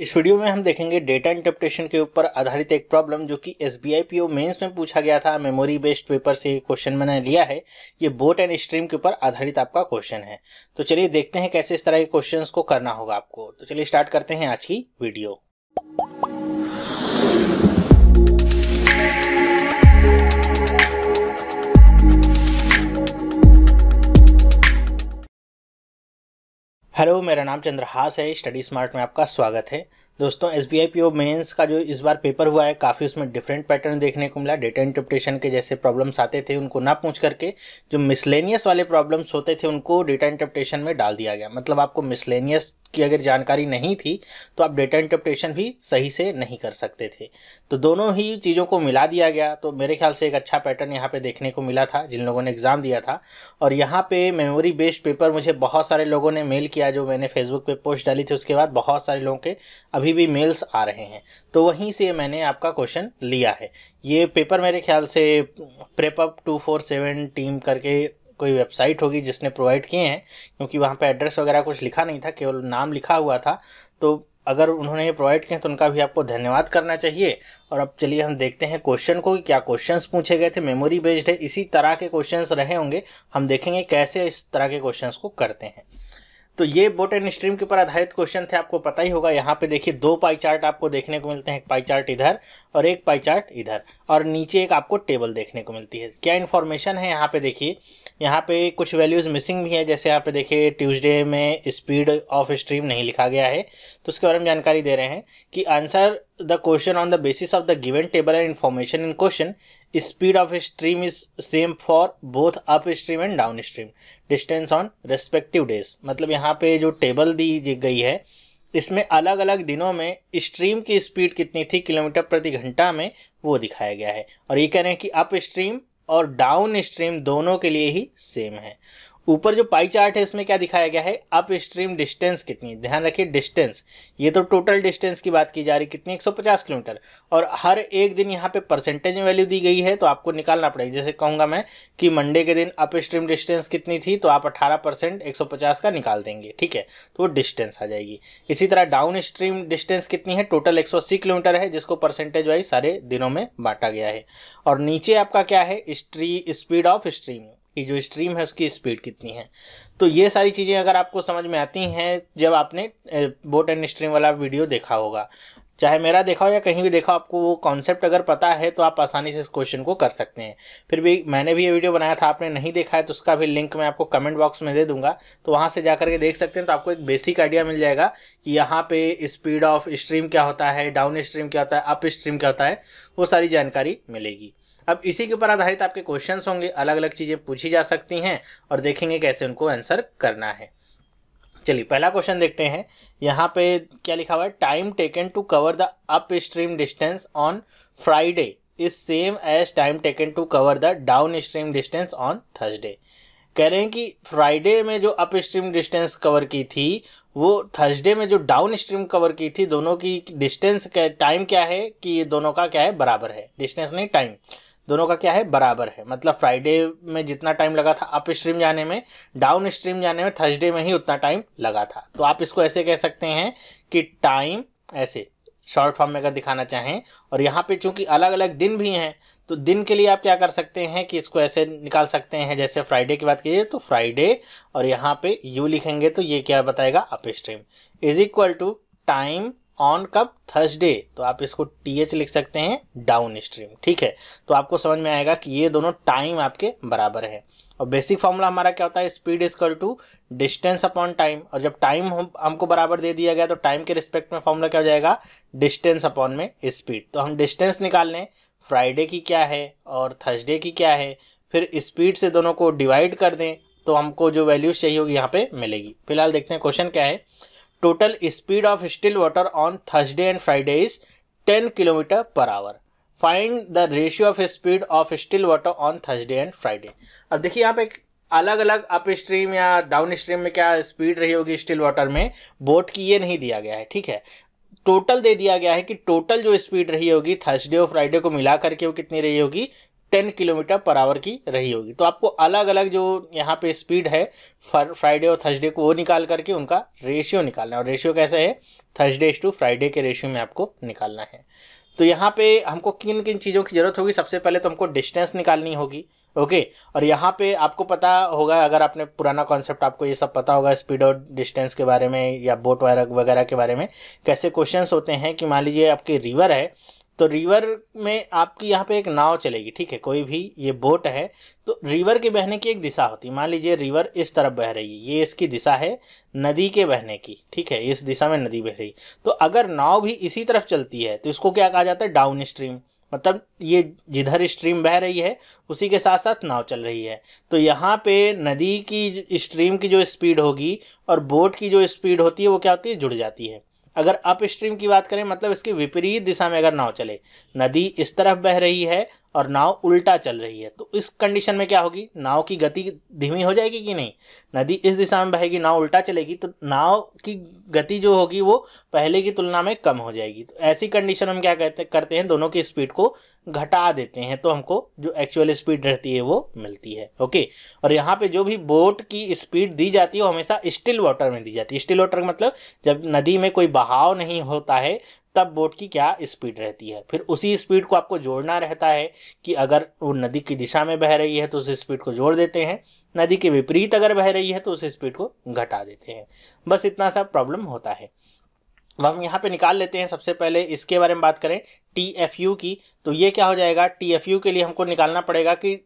इस वीडियो में हम देखेंगे डेटा इंटरप्रिटेशन के ऊपर आधारित एक प्रॉब्लम जो कि S B I P O mains में पूछा गया था मेमोरी बेस्ड पेपर से क्वेश्चन मैंने लिया है ये बोट एंड स्ट्रीम के ऊपर आधारित आपका क्वेश्चन है तो चलिए देखते हैं कैसे इस तरह के क्वेश्चन को करना होगा आपको तो चलिए स्टार्ट करते हैं आज की वीडियो हेलो मेरा नाम चंद्रहास है स्टडी स्मार्ट में आपका स्वागत है दोस्तों S B I P O mains का जो इस बार पेपर हुआ है काफ़ी उसमें डिफरेंट पैटर्न देखने को मिला डेटा इंटरप्रिटेशन के जैसे प्रॉब्लम्स आते थे उनको ना पूछ करके जो मिसलेनियस वाले प्रॉब्लम्स होते थे उनको डेटा इंटरप्रिटेशन में डाल दिया गया मतलब आपको मिसलेनियस की अगर जानकारी नहीं थी तो आप डेटा इंटरप्रिटेशन भी सही से नहीं कर सकते थे तो दोनों ही चीज़ों को मिला दिया गया तो मेरे ख्याल से एक अच्छा पैटर्न यहाँ पे देखने को मिला था जिन लोगों ने एग्ज़ाम दिया था और यहाँ पे मेमोरी बेस्ड पेपर मुझे बहुत सारे लोगों ने मेल किया जो मैंने फेसबुक पे पोस्ट डाली थी उसके बाद बहुत सारे लोगों के अभी अभी भी मेल्स आ रहे हैं तो वहीं से मैंने आपका क्वेश्चन लिया है ये पेपर मेरे ख्याल से prepup two four seven team करके कोई वेबसाइट होगी जिसने प्रोवाइड किए हैं क्योंकि वहाँ पे एड्रेस वगैरह कुछ लिखा नहीं था केवल नाम लिखा हुआ था तो अगर उन्होंने ये प्रोवाइड किए तो उनका भी आपको धन्यवाद करना चाहिए और अब चलिए हम देखते हैं क्वेश्चन को कि क्या क्वेश्चंस पूछे गए थे मेमोरी बेस्ड है इसी तरह के क्वेश्चंस रहे होंगे हम देखेंगे कैसे इस तरह के क्वेश्चंस को करते हैं तो ये बोट एंड स्ट्रीम के ऊपर आधारित क्वेश्चन थे आपको पता ही होगा यहाँ पे देखिए दो पाई चार्ट आपको देखने को मिलते हैं एक पाई चार्ट इधर और एक पाई चार्ट इधर और नीचे एक आपको टेबल देखने को मिलती है क्या इन्फॉर्मेशन है यहाँ पे देखिए यहाँ पे कुछ वैल्यूज़ मिसिंग भी हैं जैसे यहाँ पे देखिए ट्यूसडे में स्पीड ऑफ स्ट्रीम नहीं लिखा गया है तो उसके बारे में जानकारी दे रहे हैं कि answer the question on the basis of the given table and information in question speed of stream is same for both upstream and downstream distance on respective days मतलब यहाँ पे जो टेबल दी गई है इसमें अलग अलग दिनों में स्ट्रीम की स्पीड कितनी थी किलोमीटर प्रति घंटा में वो दिखाया गया है और ये कह रहे हैं कि अप स्ट्रीम और डाउन स्ट्रीम दोनों के लिए ही सेम है ऊपर जो पाई चार्ट है इसमें क्या दिखाया गया है अप स्ट्रीम डिस्टेंस कितनी ध्यान रखिए डिस्टेंस ये तो टोटल डिस्टेंस की बात की जा रही कितनी 150 किलोमीटर और हर एक दिन यहाँ पे परसेंटेज वैल्यू दी गई है तो आपको निकालना पड़ेगा जैसे कहूँगा मैं कि मंडे के दिन अप स्ट्रीम डिस्टेंस कितनी थी तो आप अट्ठारह परसेंट का निकाल देंगे ठीक है तो वो डिस्टेंस आ जाएगी इसी तरह डाउन स्ट्रीम डिस्टेंस कितनी है टोटल एक किलोमीटर है जिसको परसेंटेज वाइज सारे दिनों में बांटा गया है और नीचे आपका क्या है स्ट्री स्पीड ऑफ स्ट्रीम कि जो स्ट्रीम है उसकी स्पीड कितनी है तो ये सारी चीज़ें अगर आपको समझ में आती हैं जब आपने बोट एंड स्ट्रीम वाला वीडियो देखा होगा चाहे मेरा देखा हो या कहीं भी देखा हो आपको वो कॉन्सेप्ट अगर पता है तो आप आसानी से इस क्वेश्चन को कर सकते हैं फिर भी मैंने भी ये वीडियो बनाया था आपने नहीं देखा है तो उसका भी लिंक मैं आपको कमेंट बॉक्स में दे दूंगा तो वहाँ से जा के देख सकते हैं तो आपको एक बेसिक आइडिया मिल जाएगा कि यहाँ पर स्पीड ऑफ स्ट्रीम क्या होता है डाउन स्ट्रीम क्या होता है अप स्ट्रीम क्या होता है वो सारी जानकारी मिलेगी अब इसी के ऊपर आधारित आपके क्वेश्चन होंगे अलग अलग चीज़ें पूछी जा सकती हैं और देखेंगे कैसे उनको आंसर करना है चलिए पहला क्वेश्चन देखते हैं यहाँ पे क्या लिखा हुआ है time taken to cover the upstream distance on Friday is same as time taken to cover the downstream distance on Thursday कह रहे हैं कि फ्राइडे में जो अप स्ट्रीम डिस्टेंस कवर की थी वो थर्सडे में जो डाउन स्ट्रीम कवर की थी दोनों की डिस्टेंस टाइम क्या है कि ये दोनों का क्या है बराबर है डिस्टेंस नहीं टाइम दोनों का क्या है बराबर है मतलब फ्राइडे में जितना टाइम लगा था अप स्ट्रीम जाने में डाउन स्ट्रीम जाने में थर्सडे में ही उतना टाइम लगा था तो आप इसको ऐसे कह सकते हैं कि टाइम ऐसे शॉर्ट फॉर्म में अगर दिखाना चाहें और यहाँ पे चूंकि अलग अलग दिन भी हैं तो दिन के लिए आप क्या कर सकते हैं कि इसको ऐसे निकाल सकते हैं जैसे फ्राइडे की बात कीजिए तो फ्राइडे और यहाँ पे यू लिखेंगे तो ये क्या बताएगा upstream is equal to time on कब थर्सडे तो आप इसको टी एच लिख सकते हैं डाउन स्ट्रीम ठीक है तो आपको समझ में आएगा कि ये दोनों टाइम आपके बराबर है और बेसिक फॉर्मूला हमारा क्या होता है speed is equal to distance upon time और जब टाइम हमको बराबर दे दिया गया तो टाइम के रिस्पेक्ट में फॉर्मूला क्या हो जाएगा डिस्टेंस अपॉन में स्पीड तो हम डिस्टेंस निकाल लें फ्राइडे की क्या है और थर्सडे की क्या है फिर स्पीड से दोनों को डिवाइड कर दें तो हमको जो वैल्यूज चाहिए होगी यहाँ पे मिलेगी फिलहाल देखते हैं क्वेश्चन क्या है total speed of still water on Thursday and Friday is 10 kilometre per hour find the ratio of speed of still water on Thursday and Friday अब देखिए यहाँ पे अलग अलग अप स्ट्रीम या डाउन स्ट्रीम में क्या स्पीड रही होगी स्टिल वाटर में बोट की ये नहीं दिया गया है ठीक है टोटल दे दिया गया है कि टोटल जो स्पीड रही होगी थर्सडे और फ्राइडे को मिला करके वो कितनी रही होगी टेन किलोमीटर पर आवर की रही होगी तो आपको अलग अलग जो यहाँ पे स्पीड है फ्राइडे और थर्सडे को वो निकाल करके उनका रेशियो निकालना है और रेशियो कैसे है थर्सडे टू फ्राइडे के रेशियो में आपको निकालना है तो यहाँ पे हमको किन किन चीज़ों की ज़रूरत होगी सबसे पहले तो हमको डिस्टेंस निकालनी होगी ओके और यहाँ पे आपको पता होगा अगर आपने पुराना कॉन्सेप्ट आपको ये सब पता होगा स्पीड और डिस्टेंस के बारे में या बोट वगैरह वगैरह के बारे में कैसे क्वेश्चंस होते हैं कि मान लीजिए आपके रिवर है तो रिवर में आपकी यहाँ पे एक नाव चलेगी ठीक है कोई भी ये बोट है तो रिवर के बहने की एक दिशा होती है मान लीजिए रिवर इस तरफ बह रही है ये इसकी दिशा है नदी के बहने की ठीक है इस दिशा में नदी बह रही तो अगर नाव भी इसी तरफ चलती है तो इसको क्या कहा जाता है डाउन स्ट्रीम मतलब ये जिधर स्ट्रीम बह रही है उसी के साथ साथ नाव चल रही है तो यहाँ पे नदी की स्ट्रीम की जो स्पीड होगी और बोट की जो स्पीड होती है वो क्या होती है जुड़ जाती है अगर अप स्ट्रीम की बात करें मतलब इसकी विपरीत दिशा में अगर नाव चले नदी इस तरफ बह रही है और नाव उल्टा चल रही है तो इस कंडीशन में क्या होगी नाव की गति धीमी हो जाएगी कि नहीं नदी इस दिशा में बहेगी नाव उल्टा चलेगी तो नाव की गति जो होगी वो पहले की तुलना में कम हो जाएगी तो ऐसी कंडीशन हम क्या कहते करते हैं दोनों की स्पीड को घटा देते हैं तो हमको जो एक्चुअल स्पीड रहती है वो मिलती है ओके और यहाँ पे जो भी बोट की स्पीड दी जाती है वो हमेशा स्टिल वाटर में दी जाती है स्टिल वाटर मतलब जब नदी में कोई बहाव नहीं होता है तब बोट की क्या स्पीड रहती है फिर उसी स्पीड को आपको जोड़ना रहता है कि अगर वो नदी की दिशा में बह रही है तो उस स्पीड को जोड़ देते हैं नदी के विपरीत अगर बह रही है तो उस स्पीड को घटा देते हैं बस इतना सा प्रॉब्लम होता है अब हम यहाँ पे निकाल लेते हैं सबसे पहले इसके बारे में बात करें टी एफ यू की तो ये क्या हो जाएगा टी एफ यू के लिए हमको निकालना पड़ेगा कि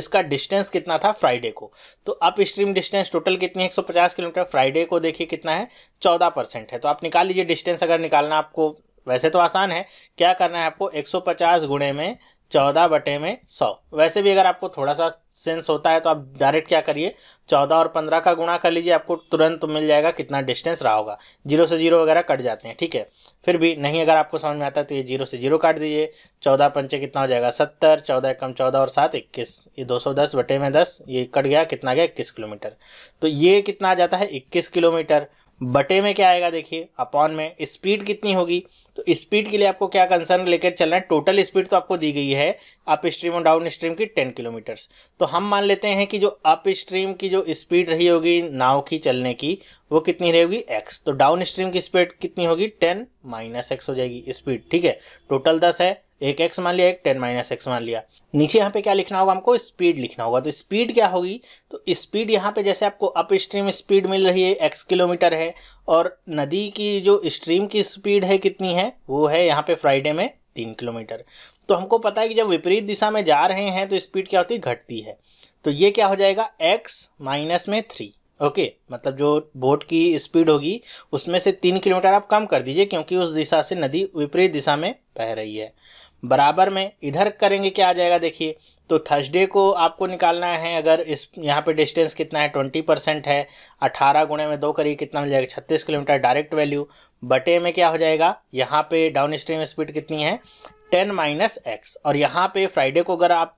इसका डिस्टेंस कितना था फ्राइडे को तो अप स्ट्रीम डिस्टेंस टोटल कितनी है 150 किलोमीटर फ्राइडे को देखिए कितना है 14 परसेंट है तो आप निकाल लीजिए डिस्टेंस अगर निकालना आपको वैसे तो आसान है क्या करना है आपको 150 गुणे में चौदह बटे में सौ वैसे भी अगर आपको थोड़ा सा सेंस होता है तो आप डायरेक्ट क्या करिए चौदह और पंद्रह का गुणा कर लीजिए आपको तुरंत मिल जाएगा कितना डिस्टेंस रहा होगा जीरो से जीरो वगैरह कट जाते हैं ठीक है फिर भी नहीं अगर आपको समझ में आता है तो ये जीरो से जीरो काट दीजिए चौदह पंचे कितना हो जाएगा सत्तर चौदह कम चौदह और सात इक्कीस ये दो सौ दस बटे में दस ये कट गया कितना गया इक्कीस किलोमीटर तो ये कितना आ जाता है इक्कीस किलोमीटर बटे में क्या आएगा देखिए अपॉन में स्पीड कितनी होगी तो स्पीड के लिए आपको क्या कंसर्न लेकर चलना है टोटल स्पीड तो आपको दी गई है अप स्ट्रीम और डाउन स्ट्रीम की टेन किलोमीटर्स तो हम मान लेते हैं कि जो अप स्ट्रीम की जो स्पीड रही होगी नाव की चलने की वो कितनी रहेगी होगी एक्स तो डाउन स्ट्रीम की स्पीड कितनी होगी टेन माइनस एक्स हो जाएगी स्पीड ठीक है टोटल दस है एक एक्स मान लिया एक टेन माइनस एक्स मान लिया नीचे यहाँ पे क्या लिखना होगा हमको स्पीड लिखना होगा तो स्पीड क्या होगी तो स्पीड यहाँ पे जैसे आपको अप स्ट्रीम स्पीड मिल रही है एक्स किलोमीटर है और नदी की जो स्ट्रीम की स्पीड है कितनी है है वो है यहाँ पे फ्राइडे में तीन किलोमीटर तो हमको पता है कि जब विपरीत दिशा में जा रहे हैं तो स्पीड क्या होती है घटती है तो ये क्या हो जाएगा एक्स माइनस में थ्री ओके मतलब जो बोट की स्पीड होगी उसमें से तीन किलोमीटर आप कम कर दीजिए क्योंकि उस दिशा से नदी विपरीत दिशा में बह रही है बराबर में इधर करेंगे क्या आ जाएगा देखिए तो थर्सडे को आपको निकालना है अगर इस यहाँ पे डिस्टेंस कितना है ट्वेंटी परसेंट है अठारह गुणे में दो करिए कितना मिल जाएगा छत्तीस किलोमीटर डायरेक्ट वैल्यू बटे में क्या हो जाएगा यहाँ पे डाउन स्ट्रीम स्पीड कितनी है टेन माइनस एक्स और यहाँ पे फ्राइडे को अगर आप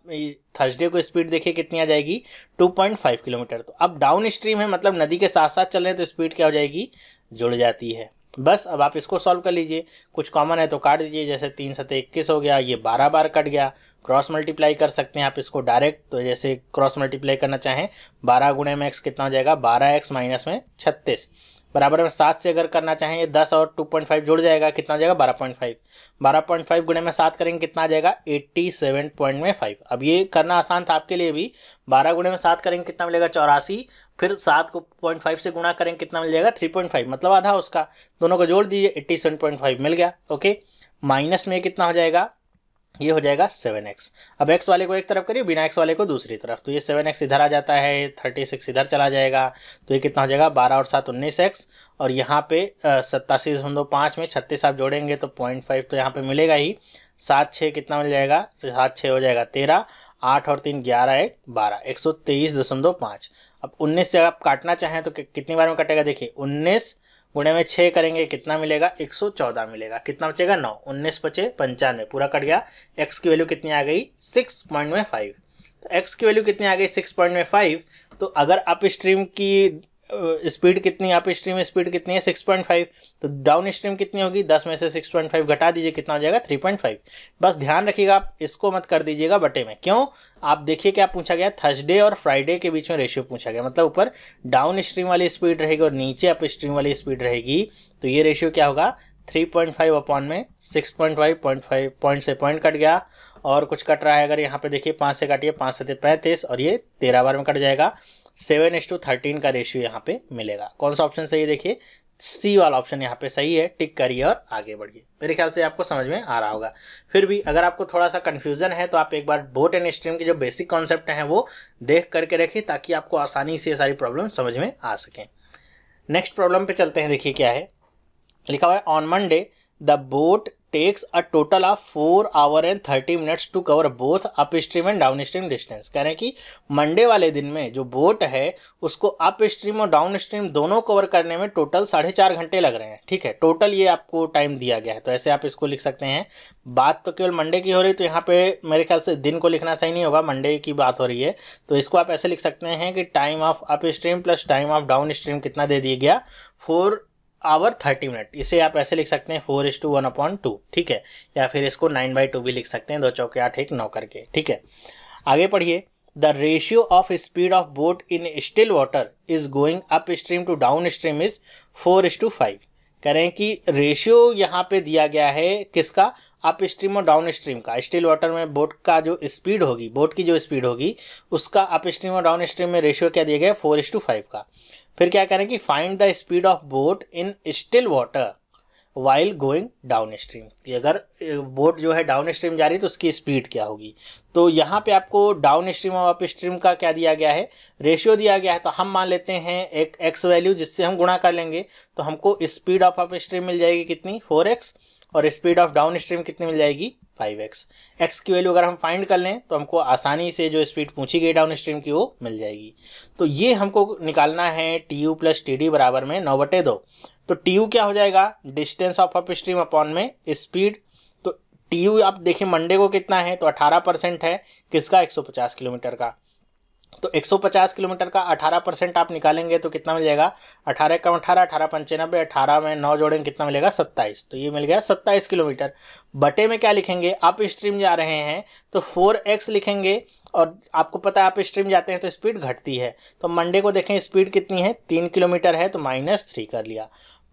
थर्सडे को स्पीड देखिए कितनी आ जाएगी टू पॉइंट फाइव किलोमीटर तो अब डाउन स्ट्रीम है मतलब नदी के साथ साथ चल रहे हैं तो स्पीड क्या हो जाएगी जुड़ जाती है बस अब आप इसको सॉल्व कर लीजिए कुछ कॉमन है तो काट दीजिए जैसे तीन सतह इक्कीस हो गया ये बारह बार कट गया क्रॉस मल्टीप्लाई कर सकते हैं आप इसको डायरेक्ट तो जैसे क्रॉस मल्टीप्लाई करना चाहें बारह गुणे में एक्स कितना हो जाएगा बारह एक्स माइनस में छत्तीस बराबर में सात से अगर करना चाहें ये दस और टू पॉइंट फाइव जुड़ जाएगा कितना जाएगा बारह पॉइंट फाइव बारह पॉइंट फाइव गुणे में सात करेंगे कितना आ जाएगा एट्टी सेवन पॉइंट में फाइव अब ये करना आसान था आपके लिए भी बारह गुणे में सात करेंगे कितना मिलेगा चौरासी फिर सात को पॉइंट फाइव से गुणा करेंगे कितना मिल जाएगा थ्री पॉइंट फाइव मतलब आधा उसका दोनों को जोड़ दीजिए एट्टी सेवन पॉइंट फाइव मिल गया ओके माइनस में कितना हो जाएगा ये हो जाएगा सेवन एक्स अब एक्स वाले को एक तरफ करिए बिना एक्स वाले को दूसरी तरफ तो ये सेवन एक्स इधर आ जाता है थर्टी सिक्स इधर चला जाएगा तो ये कितना हो जाएगा बारह और सात उन्नीस एक्स और यहाँ पे सत्तासी हम दो पाँच में छत्तीस आप जोड़ेंगे तो पॉइंट फाइव तो यहाँ पे मिलेगा ही सात छः कितना मिल जाएगा सात छः हो जाएगा तेरह आठ और तीन ग्यारह एक बारह एक सौ तेईस दशमलव पाँच अब उन्नीस से आप काटना चाहें तो कितनी बार में कटेगा देखिए उन्नीस गुणे में छः करेंगे कितना मिलेगा एक सौ चौदह मिलेगा कितना बचेगा नौ उन्नीस बचे पंचानवे पूरा कट गया एक्स की वैल्यू कितनी आ गई सिक्स पॉइंट में फाइव तो एक्स की वैल्यू कितनी आ गई सिक्स पॉइंट में फाइव तो अगर आप स्ट्रीम की स्पीड कितनी आप स्ट्रीम स्पीड कितनी है सिक्स पॉइंट फाइव तो डाउन स्ट्रीम कितनी होगी दस में से सिक्स पॉइंट फाइव घटा दीजिए कितना हो जाएगा थ्री पॉइंट फाइव बस ध्यान रखिएगा आप इसको मत कर दीजिएगा बटे में क्यों आप देखिए क्या पूछा गया थर्सडे और फ्राइडे के बीच में रेशियो पूछा गया मतलब ऊपर डाउन स्ट्रीम वाली स्पीड रहेगी और नीचे अप स्ट्रीम वाली स्पीड रहेगी तो ये रेशियो क्या होगा थ्री पॉइंट फाइव अपॉन में six point five point five point से पॉइंट कट गया और कुछ कट रहा है अगर यहाँ पे देखिए पाँच से काटिए पाँच सत्य पैंतीस और ये तेरह बार में कट जाएगा सेवन एस टू थर्टीन का रेशियो यहाँ पे मिलेगा कौन सा ऑप्शन सही देखिए सी वाला ऑप्शन यहाँ पे सही है टिक करिए और आगे बढ़िए मेरे ख्याल से आपको समझ में आ रहा होगा फिर भी अगर आपको थोड़ा सा कन्फ्यूजन है तो आप एक बार बोट एंड स्ट्रीम के जो बेसिक कॉन्सेप्ट हैं वो देख करके रखिए ताकि आपको आसानी से ये सारी प्रॉब्लम समझ में आ सकें नेक्स्ट प्रॉब्लम पे चलते हैं देखिए क्या है लिखा हुआ है on Monday the boat takes a total of 4 hour and 30 minutes to cover both upstream and downstream distance कह रहे हैं कि मंडे वाले दिन में जो बोट है उसको अपस्ट्रीम और डाउनस्ट्रीम दोनों कवर करने में टोटल साढ़े चार घंटे लग रहे हैं ठीक है टोटल ये आपको टाइम दिया गया है तो ऐसे आप इसको लिख सकते हैं बात तो केवल मंडे की हो रही तो यहाँ पे मेरे ख्याल से दिन को लिखना सही नहीं होगा मंडे की बात हो रही है तो इसको आप ऐसे लिख सकते हैं कि time of upstream plus time of downstream कितना दे दिया गया फोर आवर थर्टी मिनट इसे आप ऐसे लिख सकते हैं four is two one upon two ठीक है या फिर इसको नाइन बाई टू भी लिख सकते हैं दो चौके आठ एक नौ करके ठीक है आगे पढ़िए the ratio of speed of boat in still water is going upstream to downstream is four is two five कह रहे हैं कि रेशियो यहाँ पे दिया गया है किसका अप स्ट्रीम और डाउन स्ट्रीम का स्टिल वाटर में बोट का जो स्पीड होगी बोट की जो स्पीड होगी उसका अप स्ट्रीम और डाउन स्ट्रीम में रेशियो क्या दिया गया है फोर इज टू फाइव का फिर क्या करें कि find the speed of boat in still water while going downstream अगर बोट जो है डाउन स्ट्रीम जा रही है तो उसकी स्पीड क्या होगी तो यहाँ पे आपको डाउन स्ट्रीम और अप स्ट्रीम का क्या दिया गया है रेशियो दिया गया है तो हम मान लेते हैं एक एक्स वैल्यू जिससे हम गुणा कर लेंगे तो हमको स्पीड ऑफ अप स्ट्रीम मिल जाएगी कितनी फोर एक्स और स्पीड ऑफ डाउन स्ट्रीम कितनी मिल जाएगी फाइव एक्स एक्स की वैल्यू अगर हम फाइंड कर लें तो हमको आसानी से जो स्पीड पूछी गई डाउन स्ट्रीम की वो मिल जाएगी तो ये हमको निकालना है T U plus T D बराबर में नौ बटे दो तो टी यू क्या हो जाएगा distance of upstream upon में स्पीड तो टी यू आप देखें मंडे को कितना है तो अठारह परसेंट है किसका एक सौ पचास किलोमीटर का तो 150 किलोमीटर का 18 परसेंट आप निकालेंगे तो कितना मिल जाएगा 18 कम 18 अठारह पंचानबे अठारह में नौ जोड़ेंगे कितना मिलेगा 27 तो ये मिल गया 27 किलोमीटर बटे में क्या लिखेंगे आप स्ट्रीम जा रहे हैं तो 4x लिखेंगे और आपको पता है आप स्ट्रीम जाते हैं तो स्पीड घटती है तो मंडे को देखें स्पीड कितनी है तीन किलोमीटर है तो माइनस थ्री कर लिया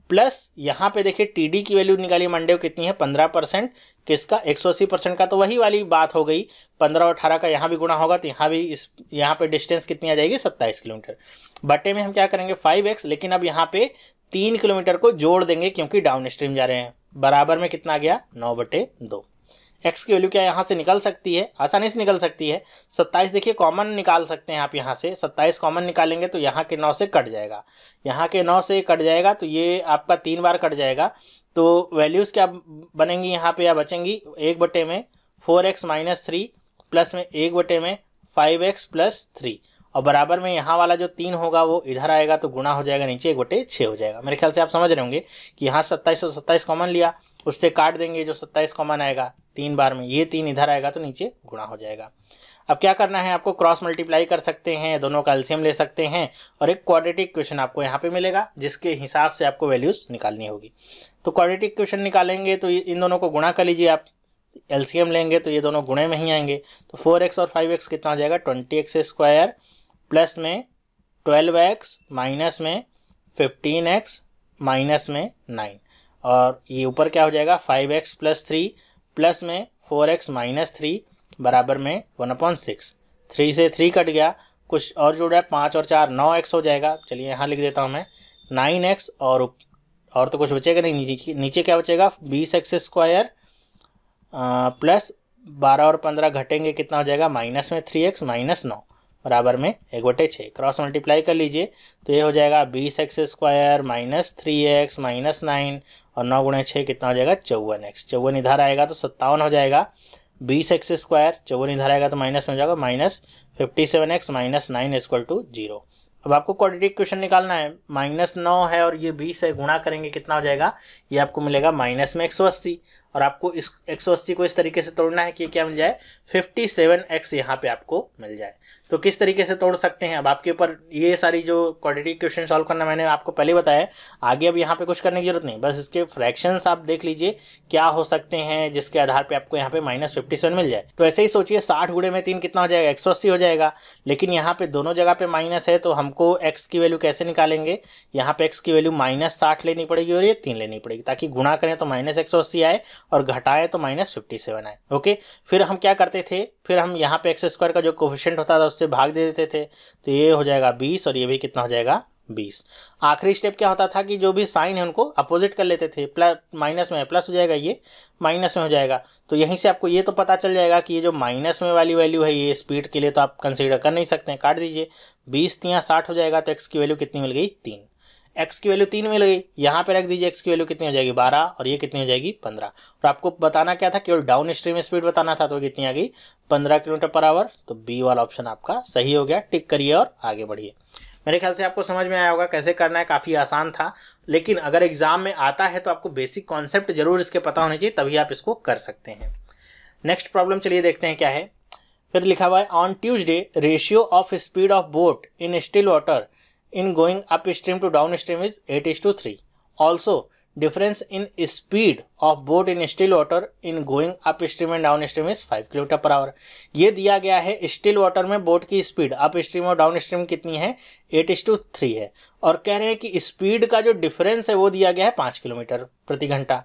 प्लस यहाँ पे देखिए टीडी की वैल्यू निकाली मंडे को कितनी है पंद्रह परसेंट किसका एक सौ अस्सी परसेंट का तो वही वाली बात हो गई पंद्रह और अठारह का यहाँ भी गुणा होगा तो यहाँ भी इस यहाँ पे डिस्टेंस कितनी आ जाएगी सत्ताईस किलोमीटर बटे में हम क्या करेंगे फाइव एक्स लेकिन अब यहाँ पे तीन किलोमीटर को जोड़ देंगे क्योंकि डाउन स्ट्रीम जा रहे हैं बराबर में कितना आ गया नौ बटे दो एक्स की वैल्यू क्या यहाँ से निकल सकती है आसानी से निकल सकती है सत्ताईस देखिए कॉमन निकाल सकते हैं आप यहाँ से सत्ताईस कॉमन निकालेंगे तो यहाँ के नौ से कट जाएगा यहाँ के नौ से कट जाएगा तो ये आपका तीन बार कट जाएगा तो वैल्यूज़ क्या बनेंगी यहाँ पे या बचेंगी एक बटे में four x minus three plus में एक बटे में फाइव एक्स प्लस थ्री और बराबर में यहाँ वाला जो तीन होगा वो इधर आएगा तो गुणा हो जाएगा नीचे एक बटे छः हो जाएगा मेरे ख्याल से आप समझ रहे होंगे कि यहाँ सत्ताईस सौ सत्ताईस कॉमन लिया उससे काट देंगे जो सत्ताईस कॉमन आएगा तीन बार में ये तीन इधर आएगा तो नीचे गुणा हो जाएगा अब क्या करना है आपको क्रॉस मल्टीप्लाई कर सकते हैं दोनों का एल्सियम ले सकते हैं और एक क्वाड्रेटिक क्वेश्चन आपको यहाँ पे मिलेगा जिसके हिसाब से आपको वैल्यूज़ निकालनी होगी तो क्वाड्रेटिक क्वेश्चन निकालेंगे तो इन दोनों को गुणा कर लीजिए आप एल्सियम लेंगे तो ये दोनों गुणे में ही आएंगे तो फोर एक्स और फाइव एक्स कितना हो जाएगा ट्वेंटी एक्स स्क्वायर प्लस में ट्वेल्व एक्स माइनस में फिफ्टीन एक्स माइनस में नाइन और ये ऊपर क्या हो जाएगा five x plus three plus में फोर एक्स माइनस थ्री बराबर में वन अपॉन सिक्स थ्री से थ्री कट गया कुछ और जुड़ रहा है पाँच और चार नौ एक्स हो जाएगा चलिए यहाँ लिख देता हूँ मैं नाइन एक्स और और तो कुछ बचेगा नहीं नीचे नीचे क्या बचेगा बीस एक्स स्क्वायर प्लस बारह और पंद्रह घटेंगे कितना हो जाएगा माइनस में थ्री एक्स माइनस नौ बराबर में एक बटे छः क्रॉस मल्टीप्लाई कर लीजिए तो ये हो जाएगा बीस x square minus three x minus nine और नौ गुणे छः कितना हो जाएगा चौवन एक्स चौवन इधर आएगा तो सत्तावन हो जाएगा बीस एक्स स्क्वायर चौवन इधर आएगा तो माइनस में हो जाएगा minus fifty seven x minus nine equal to zero अब आपको क्वाड्रेटिक क्वेश्चन निकालना है माइनस नौ है और ये बीस है गुणा करेंगे कितना हो जाएगा ये आपको मिलेगा माइनस में एक सौ अस्सी और आपको इस 180 को इस तरीके से तोड़ना है कि क्या मिल जाए 57x यहाँ पे आपको मिल जाए तो किस तरीके से तोड़ सकते हैं अब आपके ऊपर ये सारी जो क्वाड्रेटिक क्वेश्चन सॉल्व करना मैंने आपको पहले बताया आगे अब यहाँ पे कुछ करने की जरूरत नहीं बस इसके फ्रैक्शंस आप देख लीजिए क्या हो सकते हैं जिसके आधार पर आपको यहाँ पे माइनस फिफ्टी मिल जाए तो ऐसे ही सोचिए साठ गुड़े में तीन कितना हो जाएगा एक हो जाएगा लेकिन यहाँ पे दोनों जगह पे माइनस है तो हमको एक्स की वैल्यू कैसे निकालेंगे यहाँ पे एक्स की वैल्यू माइनस लेनी पड़ेगी और ये तीन लेनी पड़ेगी ताकि गुणा करें तो माइनस आए और घटाए तो माइनस फिफ्टी सेवन आए ओके फिर हम क्या करते थे फिर हम यहाँ पे एक्स स्क्वायर का जो कोफिशेंट होता था उससे भाग दे देते थे तो ये हो जाएगा बीस और ये भी कितना हो जाएगा बीस आखिरी स्टेप क्या होता था कि जो भी साइन है उनको अपोजिट कर लेते थे प्लस माइनस में प्लस हो जाएगा ये माइनस में हो जाएगा तो यहीं से आपको ये तो पता चल जाएगा कि ये जो माइनस में वाली वैल्यू है ये स्पीड के लिए तो आप कंसिडर कर नहीं सकते हैं काट दीजिए बीस तियाँ साठ हो जाएगा तो एक्स की वैल्यू कितनी मिल गई तीन एक्स की वैल्यू तीन में लगी यहाँ पे रख दीजिए एक्स की वैल्यू कितनी हो जाएगी बारह और ये कितनी हो जाएगी पंद्रह और आपको बताना क्या था केवल डाउन स्ट्रीम स्पीड बताना था तो कितनी आ गई पंद्रह किलोमीटर पर आवर तो बी वाला ऑप्शन आपका सही हो गया टिक करिए और आगे बढ़िए मेरे ख्याल से आपको समझ में आया होगा कैसे करना है काफ़ी आसान था लेकिन अगर एग्जाम में आता है तो आपको बेसिक कॉन्सेप्ट जरूर इसके पता होने चाहिए तभी आप इसको कर सकते हैं नेक्स्ट प्रॉब्लम चलिए देखते हैं क्या है फिर लिखा हुआ है on Tuesday ratio of speed of boat in still water in going upstream to downstream is 8 is to 3. Also, difference in speed of boat in still water in going upstream and downstream is 5 kilometre per hour ये दिया गया है still water में boat की speed upstream और downstream कितनी है 8 इस टू थ्री है और कह रहे हैं कि स्पीड का जो डिफरेंस है वो दिया गया है पाँच किलोमीटर प्रति घंटा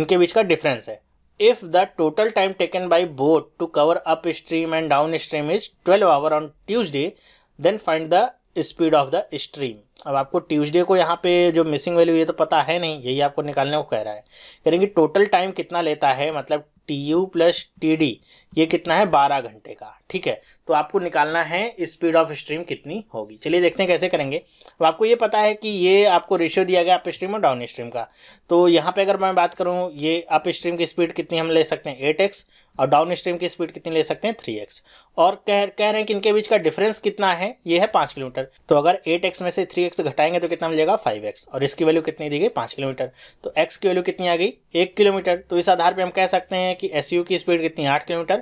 इनके बीच का डिफरेंस है if the total time taken by boat to cover upstream and downstream is 12 hour on tuesday then find the speed of the stream अब आपको ट्यूसडे को यहाँ पे जो मिसिंग वैल्यू ये तो पता है नहीं यही आपको निकालने को कह रहा है करेंगे टोटल टाइम कितना लेता है मतलब T U plus T D ये कितना है बारह घंटे का ठीक है तो आपको निकालना है स्पीड ऑफ स्ट्रीम कितनी होगी चलिए देखते हैं कैसे करेंगे अब आपको ये पता है कि ये आपको रेशियो दिया गया अप स्ट्रीम और डाउन स्ट्रीम का तो यहाँ पे अगर मैं बात करूँ ये अप स्ट्रीम की स्पीड कितनी हम ले सकते हैं एट एक्स और डाउन स्ट्रीम की स्पीड कितनी ले सकते हैं थ्री एक्स और कह कह रहे हैं कि इनके बीच का डिफरेंस कितना है ये है पाँच किलोमीटर तो अगर एट एक्स में से थ्री एक्स घटाएंगे तो कितना मिलेगा फाइव एक्स और इसकी वैल्यू कितनी दी गई पाँच किलोमीटर तो एक्स की वैल्यू कितनी आ गई एक किलोमीटर तो इस आधार पर हम कह सकते हैं कि एस की स्पीड कितनी आठ किलोमीटर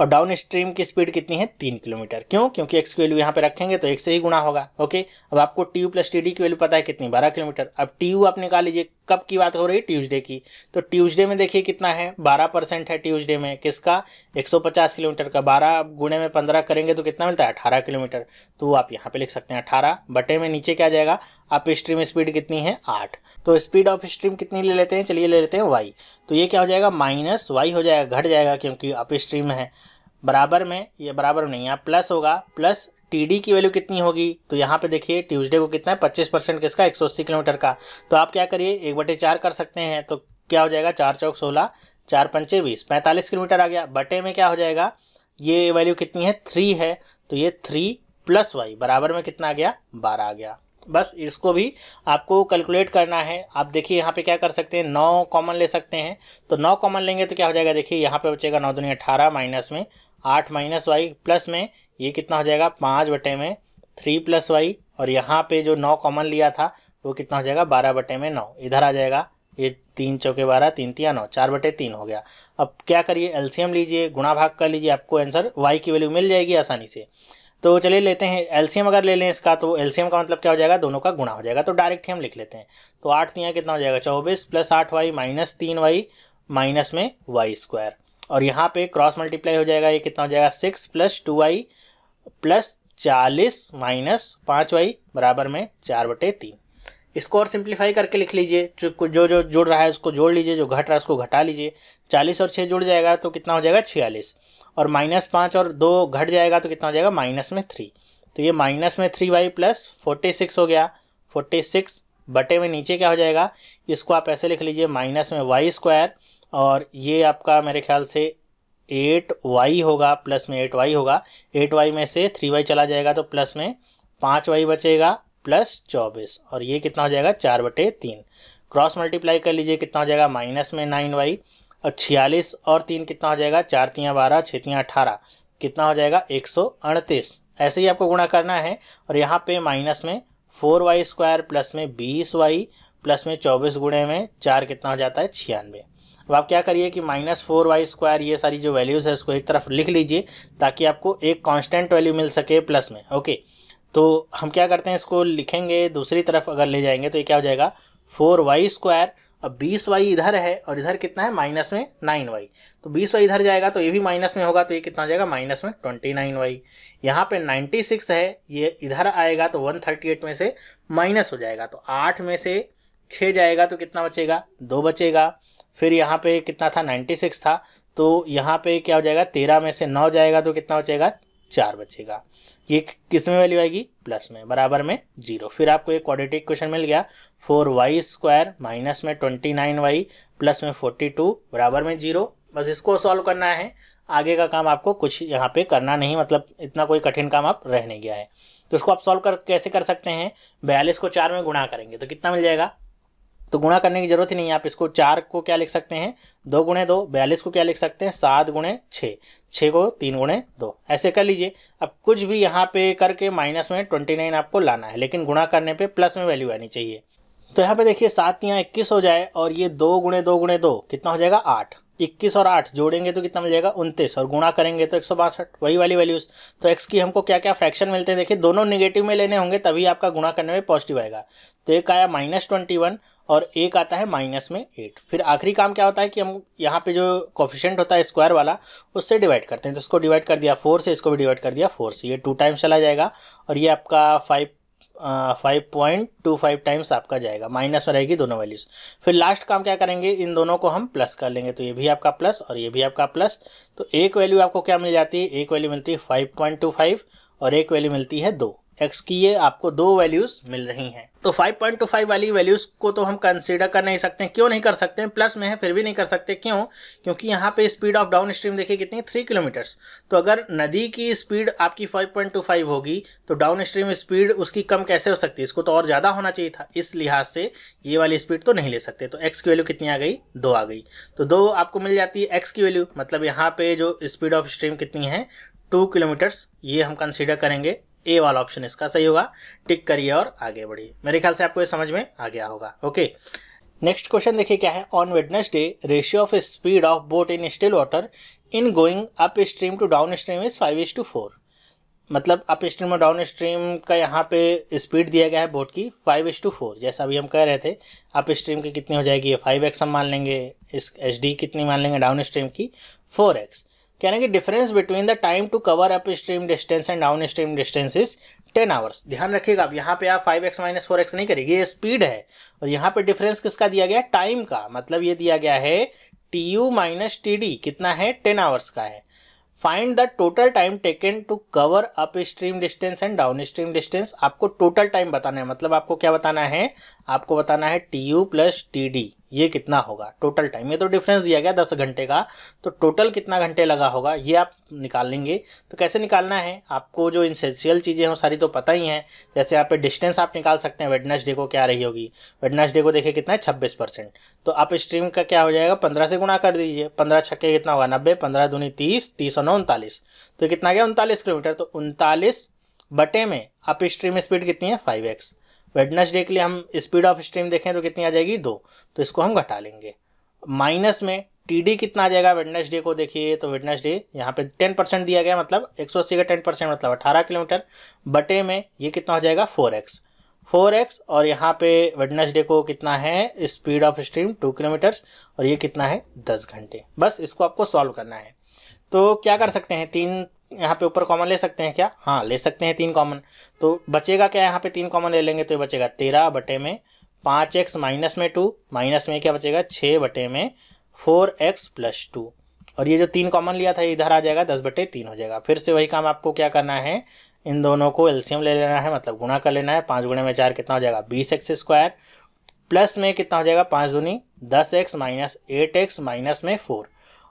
और डाउन स्ट्रीम की स्पीड कितनी है तीन किलोमीटर क्यों क्योंकि एक्स की वैल्यू यहाँ पे रखेंगे तो एक से ही गुणा होगा ओके अब आपको T U plus T D की वैल्यू पता है कितनी बारह किलोमीटर अब टी यू आप निकाल लीजिए कब की बात हो रही है ट्यूजडे की तो ट्यूजडे में देखिए कितना है बारह परसेंट है ट्यूजडे में किसका एक सौ पचास किलोमीटर का बारह गुणे में पंद्रह करेंगे तो कितना मिलता है अठारह किलोमीटर तो आप यहाँ पे लिख सकते हैं अठारह बटे में नीचे क्या जाएगा आप स्ट्रीम स्पीड कितनी है आठ तो स्पीड ऑफ स्ट्रीम कितनी ले लेते हैं चलिए ले लेते हैं वाई तो ये क्या हो जाएगा माइनस वाई हो जाएगा घट जाएगा क्योंकि अप स्ट्रीम है बराबर में ये बराबर नहीं है प्लस होगा प्लस टी की वैल्यू कितनी होगी तो यहाँ पे देखिए ट्यूसडे को कितना है पच्चीस परसेंट किसका एक किलोमीटर का तो आप क्या करिए एक बटे चार कर सकते हैं तो क्या हो जाएगा चार चौक सोलह चार पंचे बीस पैंतालीस किलोमीटर आ गया बटे में क्या हो जाएगा ये वैल्यू कितनी है थ्री है तो ये थ्री प्लस वाई बराबर में कितना आ गया बारह आ गया बस इसको भी आपको कैलकुलेट करना है आप देखिए यहाँ पे क्या कर सकते हैं नौ कॉमन ले सकते हैं तो नौ कॉमन लेंगे तो क्या हो जाएगा देखिए यहाँ पे बचेगा नौ दुनिया अठारह माइनस में आठ माइनस वाई प्लस में ये कितना हो जाएगा पाँच बटे में थ्री प्लस वाई और यहाँ पे जो नौ कॉमन लिया था वो कितना हो जाएगा बारह बटे में नौ इधर आ जाएगा ये तीन चौके बारह तीन तिया नौ चार बटे तीन हो गया अब क्या करिए एलसीएम लीजिए गुणा भाग कर लीजिए आपको आंसर वाई की वैल्यू मिल जाएगी आसानी से तो चलिए लेते हैं एलसीएम अगर ले लें इसका तो एलसीएम का मतलब क्या हो जाएगा दोनों का गुणा हो जाएगा तो डायरेक्ट ही हम लिख लेते हैं तो आठ तिया कितना हो जाएगा चौबीस प्लस आठ वाई माइनस तीन वाई माइनस में वाई स्क्वायर और यहाँ पे क्रॉस मल्टीप्लाई हो जाएगा ये कितना हो जाएगा six plus two Y plus चालीस माइनस पाँच वाई बराबर में चार बटे तीन इसको और सिंप्लीफाई करके लिख लीजिए जो जो जुड़ रहा है उसको जोड़ लीजिए जो घट रहा है उसको घटा लीजिए चालीस और छः जुड़ जाएगा तो कितना हो जाएगा छियालीस और माइनस पाँच और दो घट जाएगा तो कितना हो जाएगा माइनस में थ्री तो ये माइनस में three Y plus forty six हो गया फोर्टी सिक्स बटे में नीचे क्या हो जाएगा इसको आप ऐसे लिख लीजिए माइनस में वाई स्क्वायर और ये आपका मेरे ख्याल से एट वाई होगा प्लस में एट वाई होगा एट वाई में से थ्री वाई चला जाएगा तो प्लस में पाँच वाई बचेगा प्लस चौबीस और ये कितना हो जाएगा चार बटे तीन क्रॉस मल्टीप्लाई कर लीजिए कितना हो जाएगा माइनस में नाइन वाई और छियालीस और तीन कितना हो जाएगा चार तियाँ बारह छतियाँ अठारह कितना हो जाएगा एक सौ अड़तीस ऐसे ही आपको गुणा करना है और यहाँ पर माइनस में फोर वाई स्क्वायर प्लस में बीस वाई प्लस में चौबीस गुणे में चार कितना हो जाता है छियानवे अब आप क्या करिए कि माइनस फोर वाई स्क्वायर ये सारी जो वैल्यूज़ है उसको एक तरफ लिख लीजिए ताकि आपको एक कांस्टेंट वैल्यू मिल सके प्लस में ओके तो हम क्या करते हैं इसको लिखेंगे दूसरी तरफ अगर ले जाएंगे तो ये क्या हो जाएगा फोर वाई स्क्वायर अब बीस वाई इधर है और इधर कितना है माइनस में नाइन वाई तो बीस वाई इधर जाएगा तो ये भी माइनस में होगा तो ये कितना हो जाएगा माइनस में ट्वेंटी नाइन वाई यहाँ पे नाइन्टी सिक्स है ये इधर आएगा तो वन थर्टी एट में से माइनस हो जाएगा तो आठ में से छः जाएगा तो कितना बचेगा दो बचेगा फिर यहाँ पे कितना था नाइन्टी सिक्स था तो यहाँ पे क्या हो जाएगा तेरह में से नौ जाएगा तो कितना बचेगा चार बचेगा ये किस में वैल्यू आएगी प्लस में बराबर में जीरो फिर आपको एक क्वाड्रेटिक क्वेश्चन मिल गया फोर वाई स्क्वायर माइनस में ट्वेंटी नाइन वाई प्लस में फोर्टी टू बराबर में जीरो बस इसको सॉल्व करना है आगे का काम आपको कुछ यहाँ पे करना नहीं मतलब इतना कोई कठिन काम आप रहने गया है तो इसको आप सॉल्व कर कैसे कर सकते हैं बयालीस को चार में गुणा करेंगे तो कितना मिल जाएगा तो गुणा करने की जरूरत ही नहीं है आप इसको चार को क्या लिख सकते हैं दो गुणे दो बयालीस को क्या लिख सकते हैं सात गुणे छः छः को तीन गुणे दो ऐसे कर लीजिए अब कुछ भी यहाँ पे करके माइनस में ट्वेंटी नाइन आपको लाना है लेकिन गुणा करने पे प्लस में वैल्यू आनी चाहिए तो यहाँ पे देखिए सात यहाँ इक्कीस हो जाए और ये दो गुणे दो गुणे दो कितना हो जाएगा आठ इक्कीस और आठ जोड़ेंगे तो कितना मिल जाएगा उनतीस और गुणा करेंगे तो एक सौ बासठ वही वाली वैल्यूज़ तो एक्स की हमको क्या क्या फ्रैक्शन मिलते हैं देखिए दोनों नेगेटिव में लेने होंगे तभी आपका गुणा करने में पॉजिटिव आएगा तो एक आया माइनस ट्वेंटी वन और एक आता है माइनस में एट फिर आखिरी काम क्या होता है कि हम यहाँ पे जो कॉफिशेंट होता है स्क्वायर वाला उससे डिवाइड करते हैं तो इसको डिवाइड कर दिया फोर से इसको भी डिवाइड कर दिया फोर से ये टू टाइम्स चला जाएगा और ये आपका five five point two five times आपका जाएगा माइनस में रहेगी दोनों वैल्यूज फिर लास्ट काम क्या करेंगे इन दोनों को हम प्लस कर लेंगे तो ये भी आपका प्लस और ये भी आपका प्लस तो एक वैल्यू आपको क्या मिल जाती है एक वैल्यू मिलती है फाइव पॉइंट टू फाइव और एक वैल्यू मिलती है दो एक्स की ये आपको दो वैल्यूज मिल रही हैं तो 5.25 वाली वैल्यूज को तो हम कंसीडर कर नहीं सकते क्यों नहीं कर सकते प्लस में है फिर भी नहीं कर सकते क्यों क्योंकि यहाँ पे स्पीड ऑफ डाउन स्ट्रीम देखिए कितनी थ्री किलोमीटर्स तो अगर नदी की स्पीड आपकी 5.25 होगी तो डाउन स्ट्रीम स्पीड उसकी कम कैसे हो सकती है इसको तो और ज़्यादा होना चाहिए था इस लिहाज से ये वाली स्पीड तो नहीं ले सकते तो एक्स की वैल्यू कितनी आ गई दो आ गई तो दो आपको मिल जाती है एक्स की वैल्यू मतलब यहाँ पर जो स्पीड ऑफ स्ट्रीम कितनी है टू किलोमीटर्स ये हम कंसिडर करेंगे ए वाला ऑप्शन इसका सही होगा टिक करिए और आगे बढ़िए मेरे ख्याल से आपको ये समझ में आ गया होगा ओके नेक्स्ट क्वेश्चन देखिए क्या है on Wednesday ratio of speed of boat in still water in going upstream to downstream is five is to four मतलब अप स्ट्रीम और डाउन स्ट्रीम का यहाँ पे स्पीड दिया गया है बोट की फाइव इज टू फोर जैसा अभी हम कह रहे थे अप स्ट्रीम की कितनी हो जाएगी ये फाइव एक्स हम मान लेंगे इस एच डी कितनी मान लेंगे डाउन स्ट्रीम की फोर एक्स क्या है कि difference between the time to cover upstream distance and downstream distance is ten hours ध्यान रखिएगा अब यहाँ पे आप five x minus four x नहीं करेगी ये स्पीड है और यहाँ पे डिफरेंस किसका दिया गया टाइम का मतलब ये दिया गया है T U minus T D कितना है टेन आवर्स का है find the total time taken to cover upstream distance and downstream distance आपको टोटल टाइम बताना है मतलब आपको क्या बताना है आपको बताना है T U plus T D ये कितना होगा टोटल टाइम ये तो डिफरेंस दिया गया दस घंटे का तो टोटल कितना घंटे लगा होगा ये आप निकाल लेंगे तो कैसे निकालना है आपको जो इनसेंशियल चीज़ें हों सारी तो पता ही हैं जैसे यहाँ पे डिस्टेंस आप निकाल सकते हैं वेडनेसडे को क्या रही होगी वेडनेसडे को देखिए कितना है छब्बीस परसेंट तो आप स्ट्रीम का क्या हो जाएगा पंद्रह से गुणा कर दीजिए पंद्रह छक्के कितना होगा नब्बे पंद्रह दूनी तीस तीस और नौ उनतालीस तो कितना गया उनतालीस किलोमीटर तो उनतालीस बटे में आप स्ट्रीम स्पीड कितनी है फाइव एक्स वेडनेसडे के लिए हम स्पीड ऑफ स्ट्रीम देखें तो कितनी आ जाएगी दो तो इसको हम घटा लेंगे माइनस में टी डी कितना आ जाएगा वेडनेसडे को देखिए तो वेडनेसडे यहाँ पे टेन परसेंट दिया गया मतलब एक सौ अस्सी का टेन परसेंट मतलब अठारह किलोमीटर बटे में ये कितना हो जाएगा फोर एक्स फोर एक्स और यहाँ पे वेडनेसडे को कितना है speed of stream two kilometres और ये कितना है दस घंटे बस इसको आपको सॉल्व करना है तो क्या कर सकते हैं तीन यहाँ पे ऊपर कॉमन ले सकते हैं क्या हाँ ले सकते हैं तीन कॉमन तो बचेगा क्या यहाँ पे तीन कॉमन ले लेंगे तो ये बचेगा तेरह बटे में पाँच एक्स माइनस में टू माइनस में क्या बचेगा छः बटे में फोर एक्स प्लस टू और ये जो तीन कॉमन लिया था इधर आ जाएगा दस बटे तीन हो जाएगा फिर से वही काम आपको क्या करना है इन दोनों को एल्सियम ले लेना है मतलब गुणा कर लेना है पाँच गुणे में चार कितना हो जाएगा बीस एक्स स्क्वायर प्लस में कितना हो जाएगा पाँच दूनी दस x minus eight x minus में फोर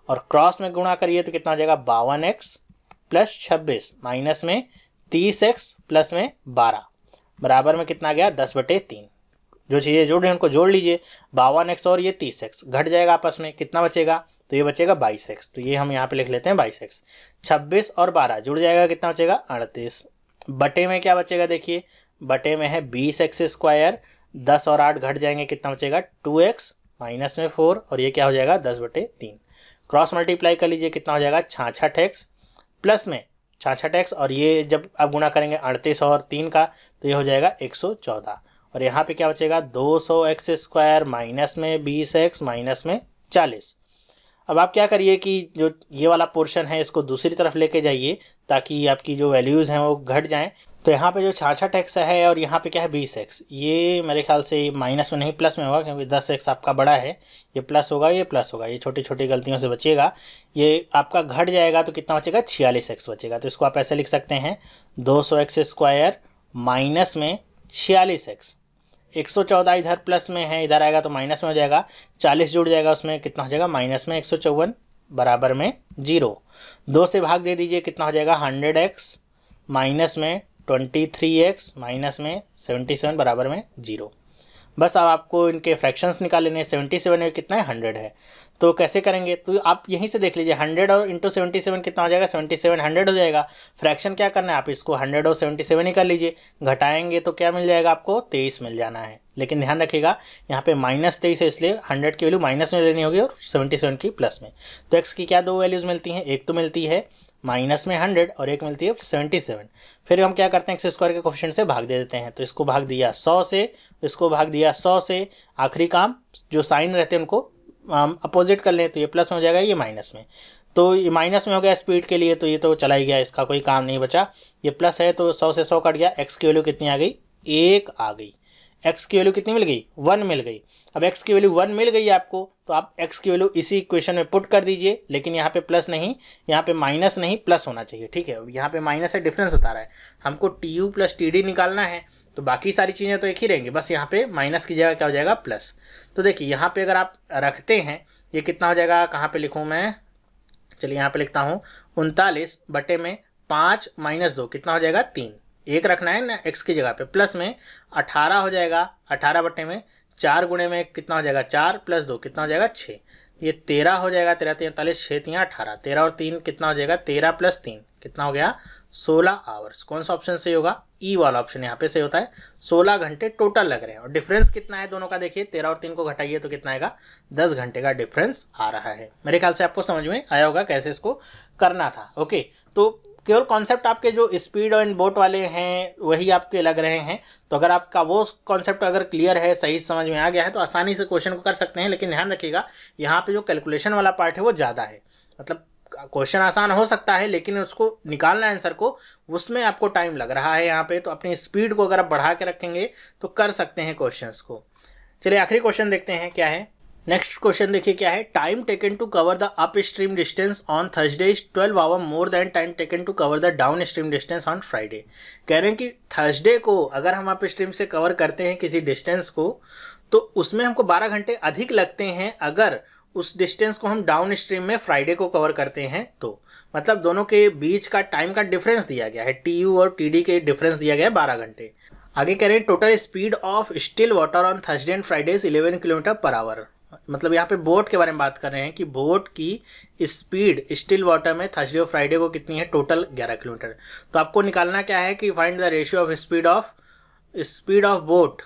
और क्रॉस में गुणा करिए तो कितना हो जाएगा बावन एक्स प्लस छब्बीस माइनस में तीस एक्स प्लस में बारह बराबर में कितना गया दस बटे तीन जो चीज़ें जोड़ रही उनको जोड़ लीजिए बावन एक्स और ये तीस एक्स घट जाएगा आपस में कितना बचेगा तो ये बचेगा बाईस एक्स तो ये हम यहाँ पे लिख लेते हैं बाईस एक्स छब्बीस और बारह जुड़ जाएगा कितना बचेगा अड़तीस बटे में क्या बचेगा देखिए बटे में है बीस एक्स स्क्वायर दस और आठ घट जाएंगे कितना बचेगा टू एक्स माइनस में फोर और ये क्या हो जाएगा दस बटे तीन क्रॉस मल्टीप्लाई कर लीजिए कितना हो जाएगा छाछठ एक्स प्लस में छाछा टैक्स और ये जब आप गुणा करेंगे अड़तीस और तीन का तो ये हो जाएगा एक सौ चौदह और यहाँ पे क्या बचेगा दो सौ एक्स स्क्वायर माइनस में बीस एक्स माइनस में चालीस अब आप क्या करिए कि जो ये वाला पोर्शन है इसको दूसरी तरफ लेके जाइए ताकि आपकी जो वैल्यूज़ हैं वो घट जाएं तो यहाँ पे जो छाछठ एक्स है और यहाँ पे क्या है बीस एक्स ये मेरे ख्याल से माइनस में नहीं प्लस में होगा क्योंकि दस एक्स आपका बड़ा है ये प्लस होगा ये प्लस होगा ये छोटी छोटी गलतियों से बचेगा ये आपका घट जाएगा तो कितना बचेगा छियालीस एक्स बचेगा तो इसको आप ऐसे लिख सकते हैं दो सौ एक्स स्क्वायर माइनस में छियालीस एक्स एक सौ चौदह इधर प्लस में है इधर आएगा तो माइनस में हो जाएगा चालीस जुड़ जाएगा उसमें कितना हो जाएगा माइनस में एक सौ चौवन बराबर में जीरो दो से भाग दे दीजिए कितना हो जाएगा हंड्रेड एक्स माइनस में ट्वेंटी थ्री एक्स माइनस में सेवेंटी सेवन बराबर में जीरो बस अब आपको इनके फ्रैक्शंस निकाल लेने हैं सेवेंटी सेवन में कितना है हंड्रेड है तो कैसे करेंगे तो आप यहीं से देख लीजिए हंड्रेड और इंटू सेवेंटी सेवन कितना हो जाएगा सेवेंटी सेवन हंड्रेड हो जाएगा फ्रैक्शन क्या करना है आप इसको हंड्रेड और सेवेंटी सेवन ही कर लीजिए घटाएंगे तो क्या मिल जाएगा आपको तेईस मिल जाना है लेकिन ध्यान रखिएगा यहाँ पे माइनस तेईस है इसलिए हंड्रेड की वैल्यू माइनस में लेनी होगी और सेवेंटी सेवन की प्लस में तो एक्स की क्या दो वैल्यूज़ मिलती हैं एक तो मिलती है माइनस में हंड्रेड और एक मिलती है सेवेंटी सेवन फिर हम क्या करते हैं एक्स स्क्वायर के क्वेश्चन से भाग दे देते हैं तो इसको भाग दिया सौ से इसको भाग दिया सौ से आखिरी काम जो साइन रहते हैं उनको हम अपोजिट कर लें तो ये प्लस में हो जाएगा ये माइनस में तो ये माइनस में हो गया स्पीड के लिए तो ये तो चला ही गया इसका कोई काम नहीं बचा ये प्लस है तो सौ से सौ कट गया एक्स की वैल्यू कितनी आ गई एक आ गई एक्स की वैल्यू कितनी मिल गई वन मिल गई अब एक्स की वैल्यू वन मिल गई आपको तो आप एक्स की वैल्यू इसी इक्वेशन में पुट कर दीजिए लेकिन यहाँ पे प्लस नहीं यहाँ पे माइनस नहीं प्लस होना चाहिए ठीक है यहाँ पे माइनस है डिफरेंस होता रहा है हमको T U plus T D निकालना है तो बाकी सारी चीज़ें तो एक ही रहेंगी बस यहाँ पे माइनस की जगह क्या हो जाएगा प्लस तो देखिए यहाँ पे अगर आप रखते हैं ये कितना हो जाएगा कहाँ पर लिखूँ मैं चलिए यहाँ पर लिखता हूँ उनतालीस बटे में पाँच माइनस दो कितना हो जाएगा तीन एक रखना है ना एक्स की जगह पे प्लस में अठारह हो जाएगा अठारह बटे में चार गुणे में कितना हो जाएगा चार प्लस दो कितना हो जाएगा छः ये तेरह हो जाएगा तेरह तैंतालीस छः तियाँ अठारह तेरह और तीन कितना हो जाएगा तेरह प्लस तीन कितना हो गया सोलह आवर्स कौन सा ऑप्शन सही होगा ई e वाला ऑप्शन यहाँ पे सही होता है सोलह घंटे टोटल लग रहे हैं और डिफरेंस कितना है दोनों का देखिए तेरह और तीन को घटाइए तो कितना आएगा दस घंटे का डिफरेंस आ रहा है मेरे ख्याल से आपको समझ में आया होगा कैसे इसको करना था ओके तो केवल कॉन्सेप्ट आपके जो स्पीड एंड बोट वाले हैं वही आपके लग रहे हैं तो अगर आपका वो कॉन्सेप्ट अगर क्लियर है सही समझ में आ गया है तो आसानी से क्वेश्चन को कर सकते हैं लेकिन ध्यान रखिएगा यहाँ पे जो कैलकुलेशन वाला पार्ट है वो ज़्यादा है मतलब क्वेश्चन आसान हो सकता है लेकिन उसको निकालना आंसर को उसमें आपको टाइम लग रहा है यहाँ पे तो अपनी स्पीड को अगर आप बढ़ा के रखेंगे तो कर सकते हैं क्वेश्चंस को चलिए आखिरी क्वेश्चन देखते हैं क्या है नेक्स्ट क्वेश्चन देखिए क्या है time taken to cover the upstream distance on Thursday is twelve hour more than time taken to cover the downstream distance on Friday कह रहे हैं कि थर्सडे को अगर हम अप स्ट्रीम से कवर करते हैं किसी डिस्टेंस को तो उसमें हमको बारह घंटे अधिक लगते हैं अगर उस डिस्टेंस को हम डाउन स्ट्रीम में फ्राइडे को कवर करते हैं तो मतलब दोनों के बीच का टाइम का डिफरेंस दिया गया है टी यू और टी डी के डिफरेंस दिया गया है बारह घंटे आगे कह रहे हैं total speed of still water on Thursday and Friday is eleven kilometre per hour मतलब यहाँ पे बोट के बारे में बात कर रहे हैं कि बोट की स्पीड स्टिल वाटर में थर्सडे और फ्राइडे को कितनी है टोटल 11 किलोमीटर तो आपको निकालना क्या है कि find the ratio of speed of speed of boat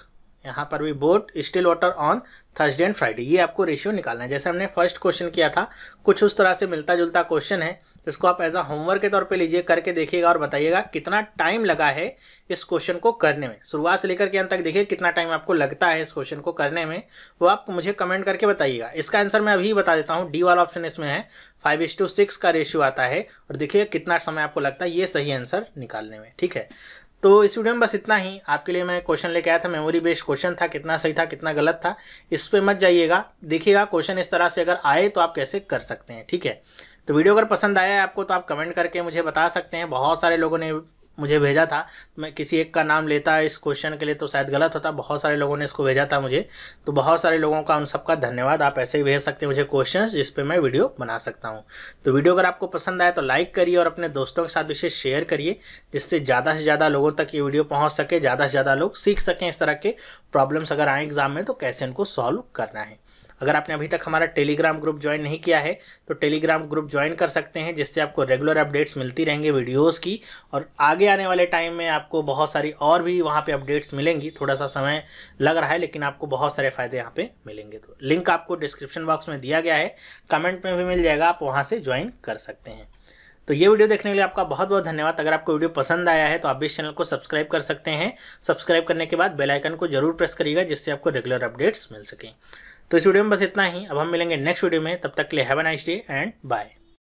यहाँ पर भी boat still water on Thursday and Friday ये आपको रेशियो निकालना है जैसे हमने फर्स्ट क्वेश्चन किया था कुछ उस तरह से मिलता जुलता क्वेश्चन है तो इसको आप एज अ होमवर्क के तौर पे लीजिए करके देखिएगा और बताइएगा कितना टाइम लगा है इस क्वेश्चन को करने में शुरुआत से लेकर के अंत तक देखिए कितना टाइम आपको लगता है इस क्वेश्चन को करने में वो आप मुझे कमेंट करके बताइएगा इसका आंसर मैं अभी बता देता हूँ डी वाला ऑप्शन इसमें है फाइव इज टू सिक्स का रेशियो आता है और देखिए कितना समय आपको लगता है ये सही आंसर निकालने में ठीक है तो इस वीडियो में बस इतना ही आपके लिए मैं क्वेश्चन लेके आया था मेमोरी बेस्ड क्वेश्चन था कितना सही था कितना गलत था इस पर मत जाइएगा देखिएगा क्वेश्चन इस तरह से अगर आए तो आप कैसे कर सकते हैं ठीक है तो वीडियो अगर पसंद आया है आपको तो आप कमेंट करके मुझे बता सकते हैं बहुत सारे लोगों ने मुझे भेजा था मैं किसी एक का नाम लेता इस क्वेश्चन के लिए तो शायद गलत होता बहुत सारे लोगों ने इसको भेजा था मुझे तो बहुत सारे लोगों का उन सबका धन्यवाद आप ऐसे ही भेज सकते हैं मुझे क्वेश्चन जिस पे मैं वीडियो बना सकता हूँ तो वीडियो अगर आपको पसंद आए तो लाइक करिए और अपने दोस्तों के साथ इसे शेयर करिए जिससे ज़्यादा से ज़्यादा लोगों तक ये वीडियो पहुँच सके ज़्यादा से ज़्यादा लोग सीख सकें इस तरह के प्रॉब्लम्स अगर आएँ एग्ज़ाम में तो कैसे इनको सॉल्व करना है अगर आपने अभी तक हमारा टेलीग्राम ग्रुप ज्वाइन नहीं किया है तो टेलीग्राम ग्रुप ज्वाइन कर सकते हैं जिससे आपको रेगुलर अपडेट्स मिलती रहेंगे वीडियोस की और आगे आने वाले टाइम में आपको बहुत सारी और भी वहाँ पे अपडेट्स मिलेंगी थोड़ा सा समय लग रहा है लेकिन आपको बहुत सारे फ़ायदे यहाँ पर मिलेंगे तो लिंक आपको डिस्क्रिप्शन बॉक्स में दिया गया है कमेंट में भी मिल जाएगा आप वहाँ से ज्वाइन कर सकते हैं तो ये वीडियो देखने के लिए आपका बहुत बहुत धन्यवाद अगर आपको वीडियो पसंद आया है तो आप भी इस चैनल को सब्सक्राइब कर सकते हैं सब्सक्राइब करने के बाद बेल आइकन को जरूर प्रेस करिएगा जिससे आपको रेगुलर अपडेट्स मिल सकें तो इस वीडियो में बस इतना ही अब हम मिलेंगे नेक्स्ट वीडियो में तब तक के लिए have a nice day and bye